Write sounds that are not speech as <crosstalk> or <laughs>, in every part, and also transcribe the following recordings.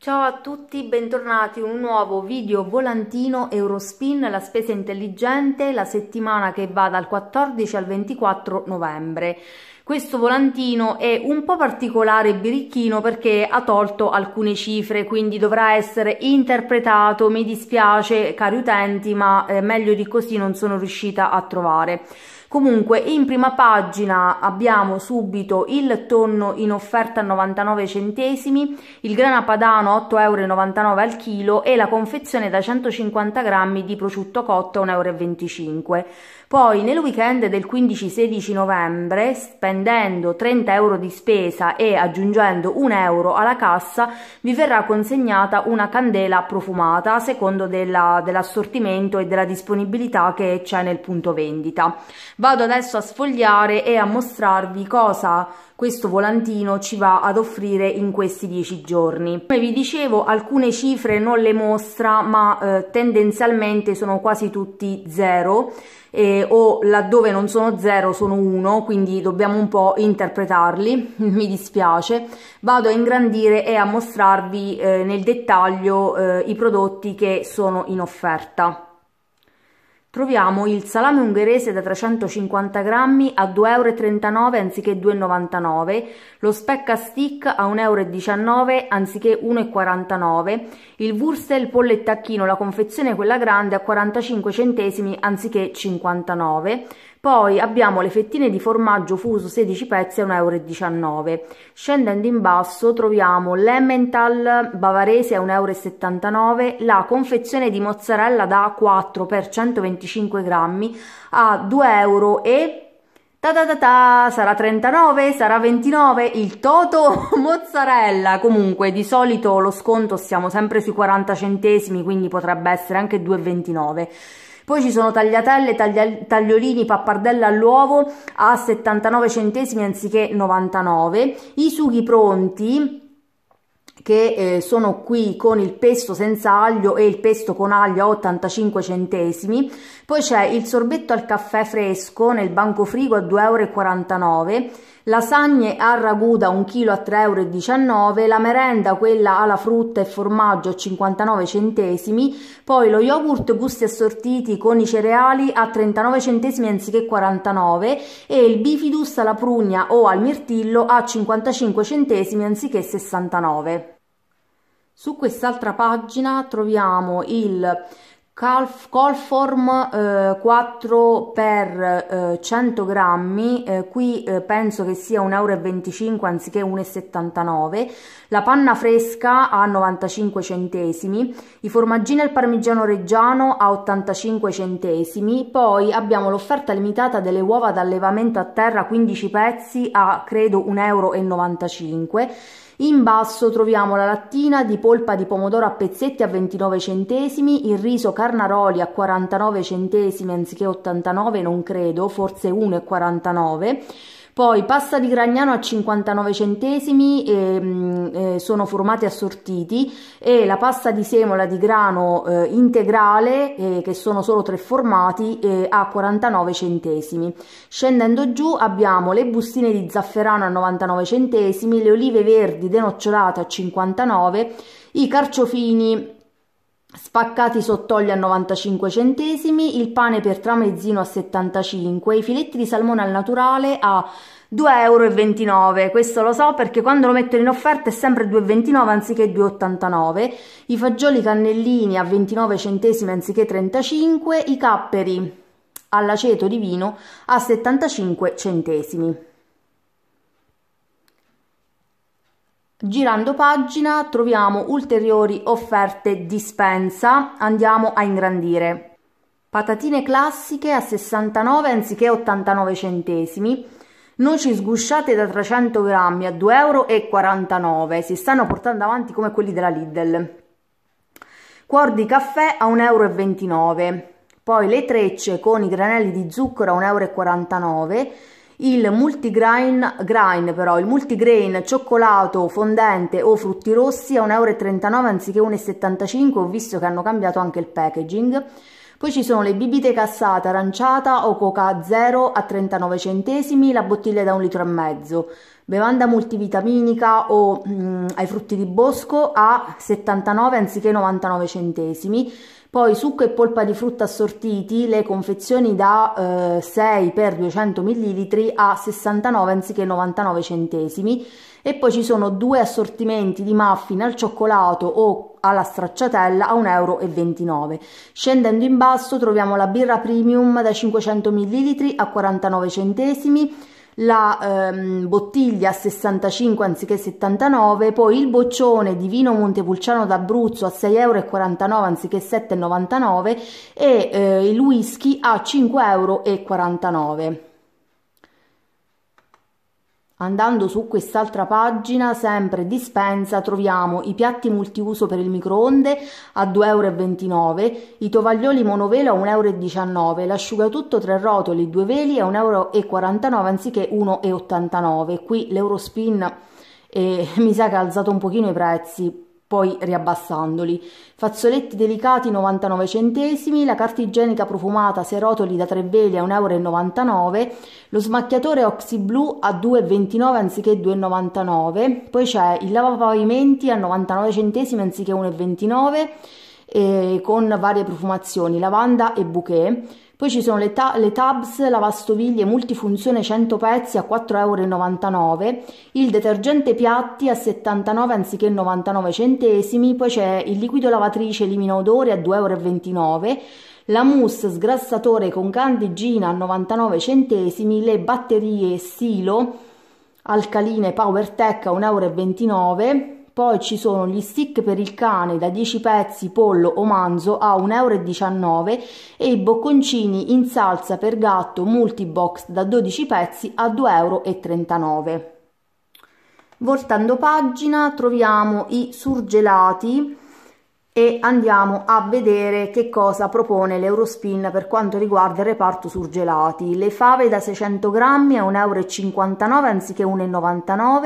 Ciao a tutti, bentornati in un nuovo video volantino Eurospin, la spesa intelligente, la settimana che va dal 14 al 24 novembre. Questo volantino è un po' particolare e birichino perché ha tolto alcune cifre, quindi dovrà essere interpretato. Mi dispiace, cari utenti, ma eh, meglio di così non sono riuscita a trovare. Comunque in prima pagina abbiamo subito il tonno in offerta a 99 centesimi, il grana padano 8,99 euro al chilo e la confezione da 150 grammi di prosciutto cotto 1,25 euro. Poi nel weekend del 15-16 novembre, spend spendendo 30 euro di spesa e aggiungendo un euro alla cassa vi verrà consegnata una candela profumata a secondo della, dell'assortimento e della disponibilità che c'è nel punto vendita. Vado adesso a sfogliare e a mostrarvi cosa questo volantino ci va ad offrire in questi 10 giorni. Come vi dicevo alcune cifre non le mostra ma eh, tendenzialmente sono quasi tutti zero eh, o laddove non sono 0 sono 1, quindi dobbiamo un po' interpretarli, <laughs> mi dispiace. Vado a ingrandire e a mostrarvi eh, nel dettaglio eh, i prodotti che sono in offerta. Troviamo il salame ungherese da 350 grammi a 2,39 euro anziché 2,99, lo specca stick a 1,19 euro anziché 1,49, il wurstel pollo e tacchino, la confezione quella grande a 45 centesimi anziché 59, poi abbiamo le fettine di formaggio fuso 16 pezzi a 1,19 euro. Scendendo in basso troviamo l'Emmental bavarese a 1,79 euro, la confezione di mozzarella da 4 per 125 grammi a 2,00 euro e Ta, ta, ta, ta sarà 39, sarà 29, il toto <laughs> mozzarella. Comunque, di solito lo sconto siamo sempre sui 40 centesimi, quindi potrebbe essere anche 2,29. Poi ci sono tagliatelle, tagliolini, pappardelle all'uovo a 79 centesimi anziché 99. I sughi pronti che eh, sono qui con il pesto senza aglio e il pesto con aglio a 85 centesimi. Poi c'è il sorbetto al caffè fresco nel banco frigo a 2,49 euro lasagne a ragù da 1 kg a 3,19 euro, la merenda quella alla frutta e formaggio a 59 centesimi, poi lo yogurt gusti assortiti con i cereali a 39 centesimi anziché 49 e il bifidus alla prugna o al mirtillo a 55 centesimi anziché 69. Su quest'altra pagina troviamo il Colform eh, 4 x eh, 100 grammi, eh, qui eh, penso che sia 1,25 euro anziché 1,79 la panna fresca a 95 centesimi, i formaggini al parmigiano reggiano a 85 centesimi, poi abbiamo l'offerta limitata delle uova d'allevamento a terra 15 pezzi a credo 1,95 euro. In basso troviamo la lattina di polpa di pomodoro a pezzetti a 29 centesimi, il riso carnaroli a 49 centesimi anziché 89, non credo, forse 1,49 poi pasta di Gragnano a 59 centesimi, ehm, eh, sono formati assortiti e la pasta di semola di grano eh, integrale, eh, che sono solo tre formati, eh, a 49 centesimi. Scendendo giù abbiamo le bustine di zafferano a 99 centesimi, le olive verdi denocciolate a 59, i carciofini spaccati sott'olio a 95 centesimi, il pane per tramezzino a 75, i filetti di salmone al naturale a 2,29 euro. Questo lo so perché quando lo mettono in offerta è sempre 2,29 anziché 2,89. I fagioli cannellini a 29 centesimi anziché 35, i capperi all'aceto di vino a 75 centesimi. Girando pagina troviamo ulteriori offerte di spensa, andiamo a ingrandire. Patatine classiche a 69 anziché 89 centesimi, noci sgusciate da 300 grammi a 2,49 euro, si stanno portando avanti come quelli della Lidl. Cuor di caffè a 1,29 euro, poi le trecce con i granelli di zucchero a 1,49 euro, il multigrain, grain però, il multigrain cioccolato fondente o frutti rossi a 1,39 euro anziché 1,75 ho visto che hanno cambiato anche il packaging. Poi ci sono le bibite cassata, aranciata o coca zero a 39 centesimi, la bottiglia da un litro e mezzo, bevanda multivitaminica o mh, mm, ai frutti di bosco a 79 anziché 99 centesimi, poi succo e polpa di frutta assortiti, le confezioni da eh, 6 x 200 ml a 69 anziché 99 centesimi. E poi ci sono due assortimenti di muffin al cioccolato o alla stracciatella a 1,29 euro. Scendendo in basso troviamo la birra premium da 500 ml a 49 centesimi la ehm, bottiglia a 65 anziché 79, poi il boccione di vino Montepulciano d'Abruzzo a 6,49 euro anziché 7,99 e eh, il whisky a 5,49 euro. Andando su quest'altra pagina, sempre dispensa, troviamo i piatti multiuso per il microonde a 2,29 euro, i tovaglioli monovelo a 1,19 euro, l'asciugatutto tre rotoli, due veli a 1,49 euro anziché 1,89 euro. Qui l'Eurospin eh, <laughs> mi sa che ha alzato un pochino i prezzi, poi riabbassandoli. Fazzoletti delicati 99 centesimi, la carta igienica profumata serotoli da 3 veli a 1,99 euro, lo smacchiatore Oxy Blue a 2,29 anziché 2,99, poi c'è il lavapavimenti a 99 centesimi anziché 1,29 e eh, con varie profumazioni, lavanda e bouquet poi ci sono le, ta- le tabs lavastoviglie multifunzione 100 pezzi a 4,99 euro, il detergente piatti a 79 anziché 99 centesimi, poi c'è il liquido lavatrice elimina odore a 2,29 euro, la mousse sgrassatore con candigina a 99 centesimi, le batterie Silo alcaline PowerTech a 1,29 euro poi ci sono gli stick per il cane da 10 pezzi pollo o manzo a 1,19 euro e i bocconcini in salsa per gatto multibox da 12 pezzi a 2,39 euro. Voltando pagina troviamo i surgelati e andiamo a vedere che cosa propone l'Eurospin per quanto riguarda il reparto surgelati. Le fave da 600 grammi a 1,59 euro anziché 1,99 euro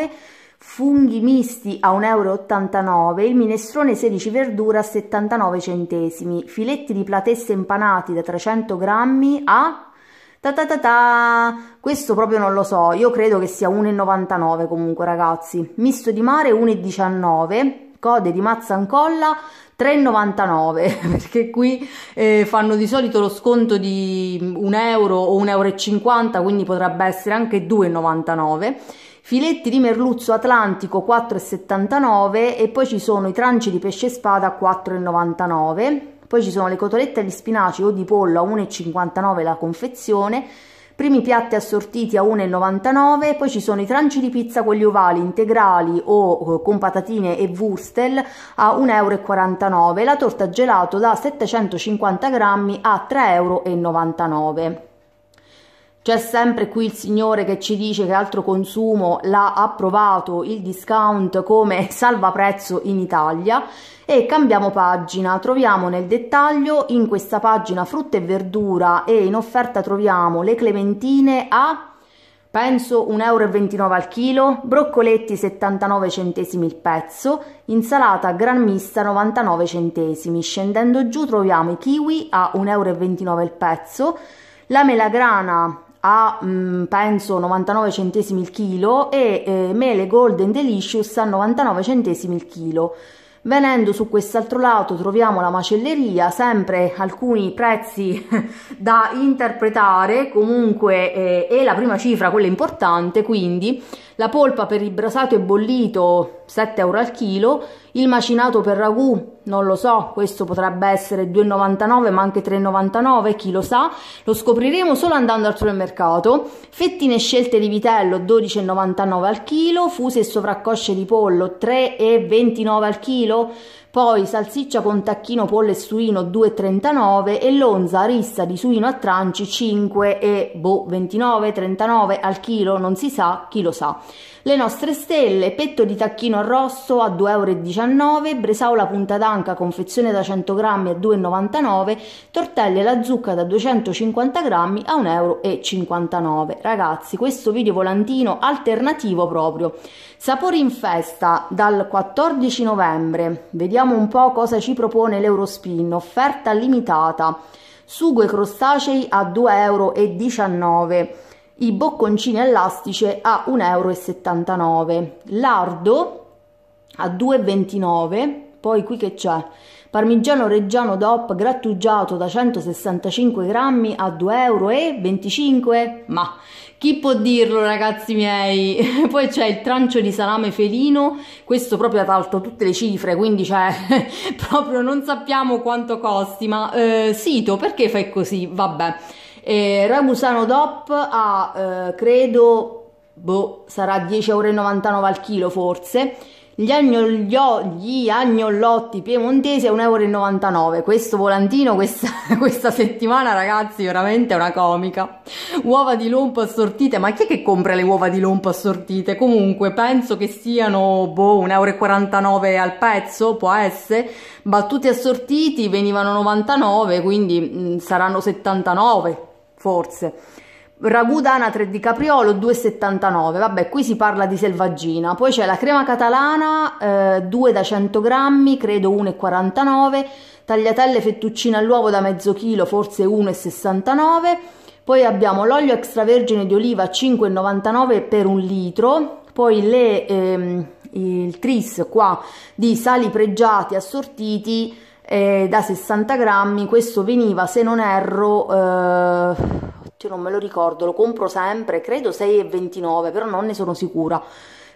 funghi misti a 1,89 euro, il minestrone 16 verdura a 79 centesimi, filetti di platesse impanati da 300 grammi a... Ta ta ta ta. Questo proprio non lo so, io credo che sia 1,99 comunque ragazzi. Misto di mare 1,19, code di mazza ancolla 3,99 <laughs> perché qui eh, fanno di solito lo sconto di 1 euro o 1,50 euro, quindi potrebbe essere anche 2,99 euro filetti di merluzzo atlantico 4,79 e poi ci sono i tranci di pesce spada 4,99, poi ci sono le cotolette di spinaci o di pollo a 1,59 la confezione, primi piatti assortiti a 1,99, poi ci sono i tranci di pizza con gli ovali integrali o eh, con patatine e wurstel a 1,49 euro, la torta gelato da 750 grammi a 3,99 euro. C'è sempre qui il signore che ci dice che altro consumo l'ha approvato il discount come <laughs> salvaprezzo in Italia e cambiamo pagina, troviamo nel dettaglio in questa pagina frutta e verdura e in offerta troviamo le clementine a penso 1,29 euro al chilo, broccoletti 79 centesimi il pezzo, insalata gran mista 99 centesimi, scendendo giù troviamo i kiwi a 1,29 euro il pezzo, la melagrana a mm, penso 99 centesimi il chilo e eh, mele Golden Delicious a 99 centesimi il chilo. Venendo su quest'altro lato troviamo la macelleria, sempre alcuni prezzi <laughs> da interpretare, comunque eh, è la prima cifra, quella importante, quindi la polpa per il brasato e bollito 7 euro al chilo, il macinato per ragù, non lo so, questo potrebbe essere 2,99 ma anche 3,99, chi lo sa, lo scopriremo solo andando al supermercato, fettine scelte di vitello 12,99 al chilo, fuse e sovraccosce di pollo 3,29 al chilo, poi salsiccia con tacchino, pollo e suino 2,39 e lonza rissa di suino a tranci 5 e boh 29, 39 al chilo, non si sa, chi lo sa. Le nostre stelle, petto di tacchino arrosto a 2,19 euro, bresaola punta d'anca confezione da 100 grammi a 2,99, tortelle e la zucca da 250 grammi a 1,59 euro. Ragazzi, questo video volantino alternativo proprio. Sapori in festa dal 14 novembre. Vediamo un po' cosa ci propone l'Eurospin, offerta limitata. Sugo e crostacei a 2,19 euro. I bocconcini elastice a 1,79 euro. Lardo a 2,29 euro. Poi qui che c'è? parmigiano reggiano DOP grattugiato da 165 grammi a 2,25 euro? Ma chi può dirlo ragazzi miei? <laughs> Poi c'è il trancio di salame felino, questo proprio ha alto tutte le cifre, quindi cioè <laughs> proprio non sappiamo quanto costi, ma eh, sito perché fai così? Vabbè. Eh, Ragusano DOP a eh, credo boh, sarà 10,99 euro al chilo forse gli, agnolio, gli agnolotti piemontesi a 1,99 euro. Questo volantino questa, <laughs> questa, settimana, ragazzi, veramente è una comica. Uova di lompo assortite, ma chi è che compra le uova di lompo assortite? Comunque, penso che siano, boh, 1,49 euro al pezzo, può essere. Battuti assortiti venivano 99, quindi mh, saranno 79, forse ragù d'anatre di capriolo 2,79 vabbè qui si parla di selvaggina poi c'è la crema catalana eh, 2 da 100 grammi credo 1,49 tagliatelle fettuccine all'uovo da mezzo chilo forse 1,69 poi abbiamo l'olio extravergine di oliva 5,99 per un litro poi le, ehm, il tris qua di sali pregiati assortiti eh, da 60 grammi questo veniva se non erro eh, cioè non me lo ricordo, lo compro sempre, credo 6,29, però non ne sono sicura.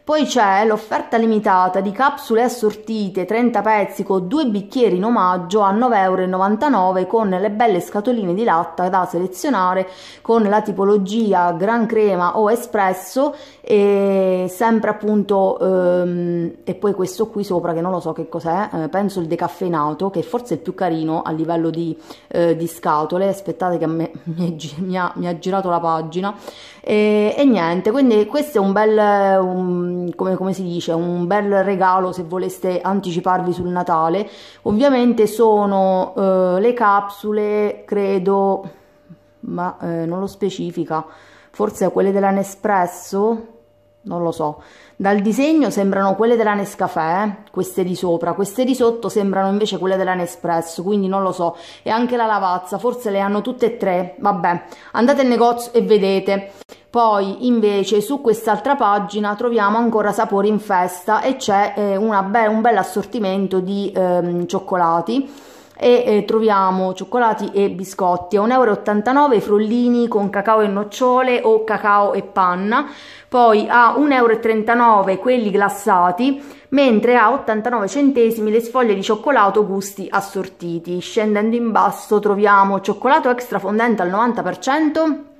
Poi c'è l'offerta limitata di capsule assortite 30 pezzi con due bicchieri in omaggio a 9,99 euro con le belle scatoline di latta da selezionare con la tipologia gran crema o espresso e sempre appunto ehm, e poi questo qui sopra che non lo so che cos'è, eh, penso il decaffeinato che forse è il più carino a livello di, eh, di scatole, aspettate che me, <laughs> mi, mi, ha, mi, ha, girato la pagina e, e niente, quindi questo è un bel... Un, come, come si dice, un bel regalo se voleste anticiparvi sul Natale. Ovviamente sono uh, le capsule, credo, ma eh, non lo specifica, forse quelle della Nespresso, non lo so. Dal disegno sembrano quelle della Nescafè, eh, queste di sopra, queste di sotto sembrano invece quelle della Nespresso, quindi non lo so. E anche la lavazza, forse le hanno tutte e tre, vabbè. Andate in negozio e vedete. Poi invece su quest'altra pagina troviamo ancora sapore in festa e c'è eh, be un bel assortimento di ehm, cioccolati e eh, troviamo cioccolati e biscotti a 1,89 euro frullini con cacao e nocciole o cacao e panna poi a 1,39 euro quelli glassati mentre a 89 centesimi le sfoglie di cioccolato gusti assortiti scendendo in basso troviamo cioccolato extra fondente al 90%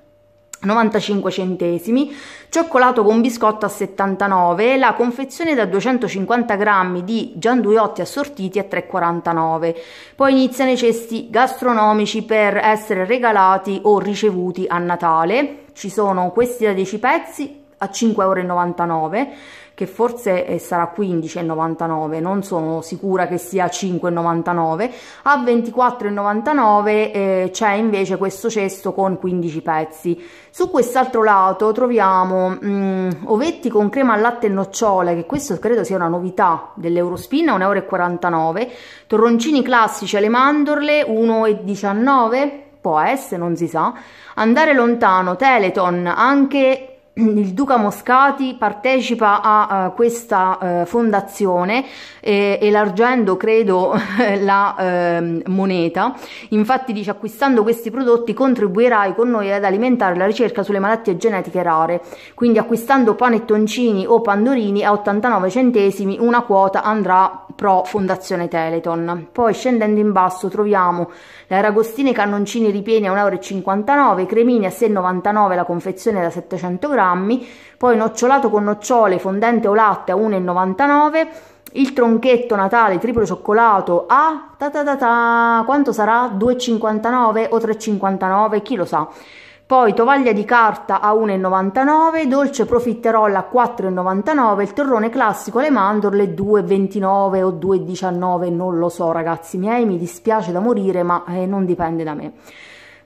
95 centesimi, cioccolato con biscotto a 79, la confezione da 250 grammi di gianduiotti assortiti a 3,49. Poi iniziano i cesti gastronomici per essere regalati o ricevuti a Natale. Ci sono questi da 10 pezzi a 5,99 euro che forse eh, sarà 15,99, non sono sicura che sia 5,99, a 24,99 eh, c'è invece questo cesto con 15 pezzi. Su quest'altro lato troviamo mh, mm, ovetti con crema al latte e nocciole, che questo credo sia una novità dell'Eurospin, 1,49 euro, torroncini classici alle mandorle, 1,19€, può essere, non si sa, andare lontano, Teleton, anche il duca Moscati partecipa a, uh, questa uh, fondazione eh, elargendo credo <laughs> la eh, moneta infatti dice acquistando questi prodotti contribuirai con noi ad alimentare la ricerca sulle malattie genetiche rare quindi acquistando panettoncini o pandorini a 89 centesimi una quota andrà pro Fondazione Teleton. Poi scendendo in basso troviamo le Ragostini Cannoncini ripieni a 1,59 euro, cremini a 6,99 la confezione da 700 grammi, poi nocciolato con nocciole, fondente o latte a 1,99 il tronchetto natale triplo cioccolato a ta ta ta ta, quanto sarà? 2,59 o 3,59 chi lo sa poi tovaglia di carta a 1,99, dolce profiterolla a 4,99, il torrone classico le mandorle 2,29 o 2,19, non lo so ragazzi miei, mi dispiace da morire ma eh, non dipende da me.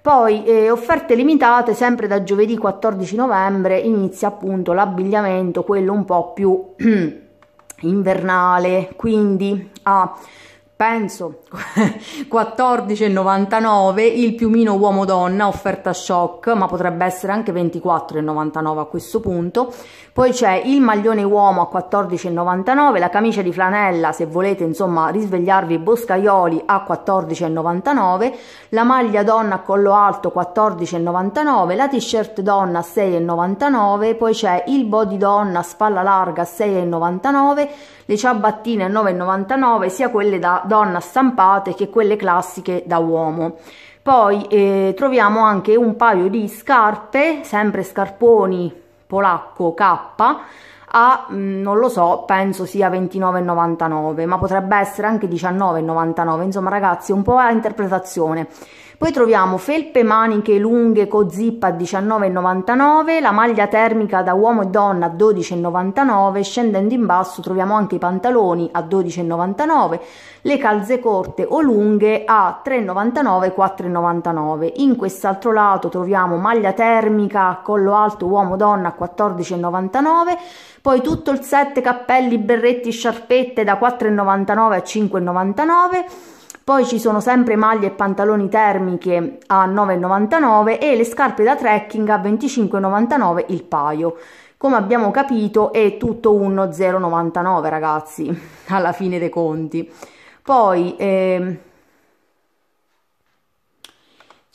Poi eh, offerte limitate, sempre da giovedì 14 novembre inizia appunto l'abbigliamento, quello un po' più <clears throat> invernale, quindi a... Ah, penso 14,99 il piumino uomo donna offerta shock ma potrebbe essere anche 24,99 a questo punto poi c'è il maglione uomo a 14,99 la camicia di flanella se volete insomma risvegliarvi boscaioli a 14,99 la maglia donna a collo alto 14,99 la t-shirt donna 6,99 poi c'è il body donna a spalla larga 6,99 le ciabattine a 9,99 sia quelle da donna stampate che quelle classiche da uomo. Poi eh, troviamo anche un paio di scarpe, sempre scarponi polacco K, a mm, non lo so, penso sia 29,99, ma potrebbe essere anche 19,99. Insomma, ragazzi, un po' a interpretazione. Poi troviamo felpe maniche lunghe con zip a 19,99, la maglia termica da uomo e donna a 12,99, scendendo in basso troviamo anche i pantaloni a 12,99, le calze corte o lunghe a 3,99 4,99. In quest'altro lato troviamo maglia termica collo alto uomo donna a 14,99, poi tutto il set cappelli, berretti, sciarpette da 4,99 a 5,99 poi ci sono sempre maglie e pantaloni termiche a 9,99 e le scarpe da trekking a 25,99 il paio. Come abbiamo capito è tutto un 0,99 ragazzi, <laughs> alla fine dei conti. Poi... Eh,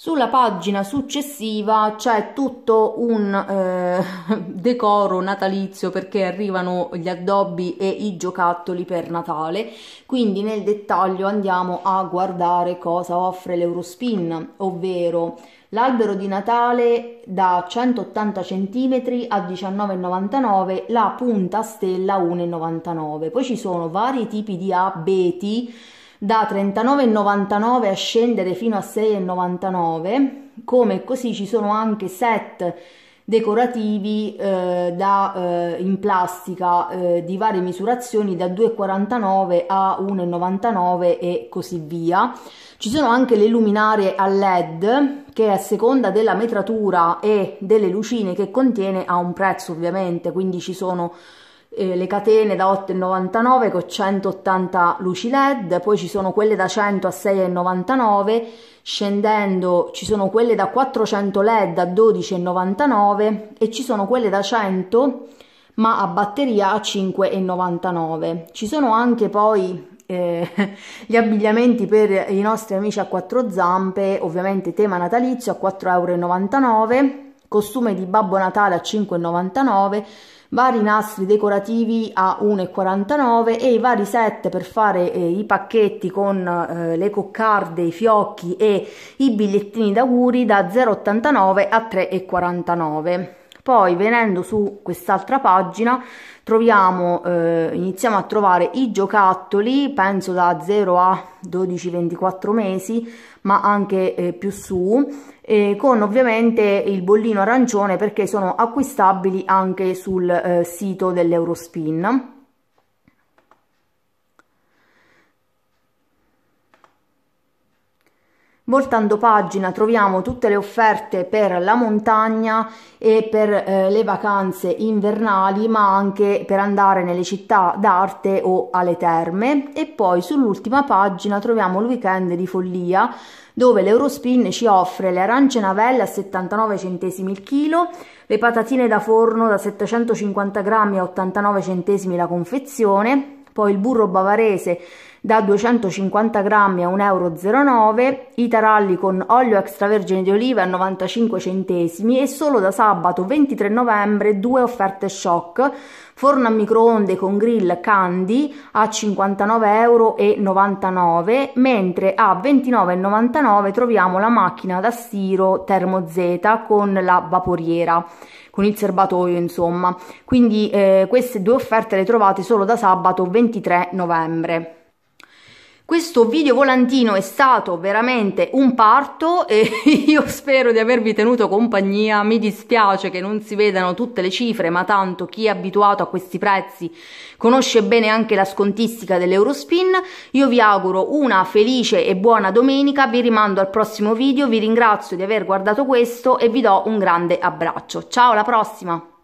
sulla pagina successiva c'è tutto un eh, <laughs> decoro natalizio perché arrivano gli addobbi e i giocattoli per Natale, quindi nel dettaglio andiamo a guardare cosa offre l'Eurospin, ovvero l'albero di Natale da 180 cm a 19,99, la punta stella 1,99. Poi ci sono vari tipi di abeti da 39,99 a scendere fino a 6,99 come così ci sono anche set decorativi eh, da, eh, in plastica eh, di varie misurazioni da 2,49 a 1,99 e così via. Ci sono anche le luminarie a LED che a seconda della metratura e delle lucine che contiene ha un prezzo ovviamente, quindi ci sono eh, le catene da 8,99 con 180 luci LED, poi ci sono quelle da 100 a 6,99, scendendo ci sono quelle da 400 LED a 12,99 e ci sono quelle da 100 ma a batteria a 5,99. Ci sono anche poi eh, <laughs> gli abbigliamenti per i nostri amici a quattro zampe, ovviamente tema natalizio a 4,99 euro, costume di Babbo Natale a 5,99 vari nastri decorativi a 1,49 e i vari set per fare eh, i pacchetti con eh, le coccarde, i fiocchi e i bigliettini d'auguri da 0,89 a 3,49. Poi venendo su quest'altra pagina troviamo, eh, iniziamo a trovare i giocattoli, penso da 0 a 12-24 mesi, ma anche eh, più su, eh, con ovviamente il bollino arancione perché sono acquistabili anche sul eh, sito dell'Eurospin. Voltando pagina troviamo tutte le offerte per la montagna e per eh, le vacanze invernali ma anche per andare nelle città d'arte o alle terme e poi sull'ultima pagina troviamo il weekend di follia dove l'Eurospin ci offre le arance navelle a 79 centesimi il chilo, le patatine da forno da 750 grammi a 89 centesimi la confezione, poi il burro bavarese da 250 grammi a 1,09 euro, i taralli con olio extravergine di oliva a 95 centesimi e solo da sabato 23 novembre due offerte shock, forno a microonde con grill Candy a 59,99 euro, mentre a 29,99 euro troviamo la macchina da stiro Termo Z con la vaporiera con il serbatoio insomma quindi eh, queste due offerte le trovate solo da sabato 23 novembre questo video volantino è stato veramente un parto e <laughs> io spero di avervi tenuto compagnia, mi dispiace che non si vedano tutte le cifre ma tanto chi è abituato a questi prezzi conosce bene anche la scontistica dell'Eurospin, io vi auguro una felice e buona domenica, vi rimando al prossimo video, vi ringrazio di aver guardato questo e vi do un grande abbraccio, ciao alla prossima!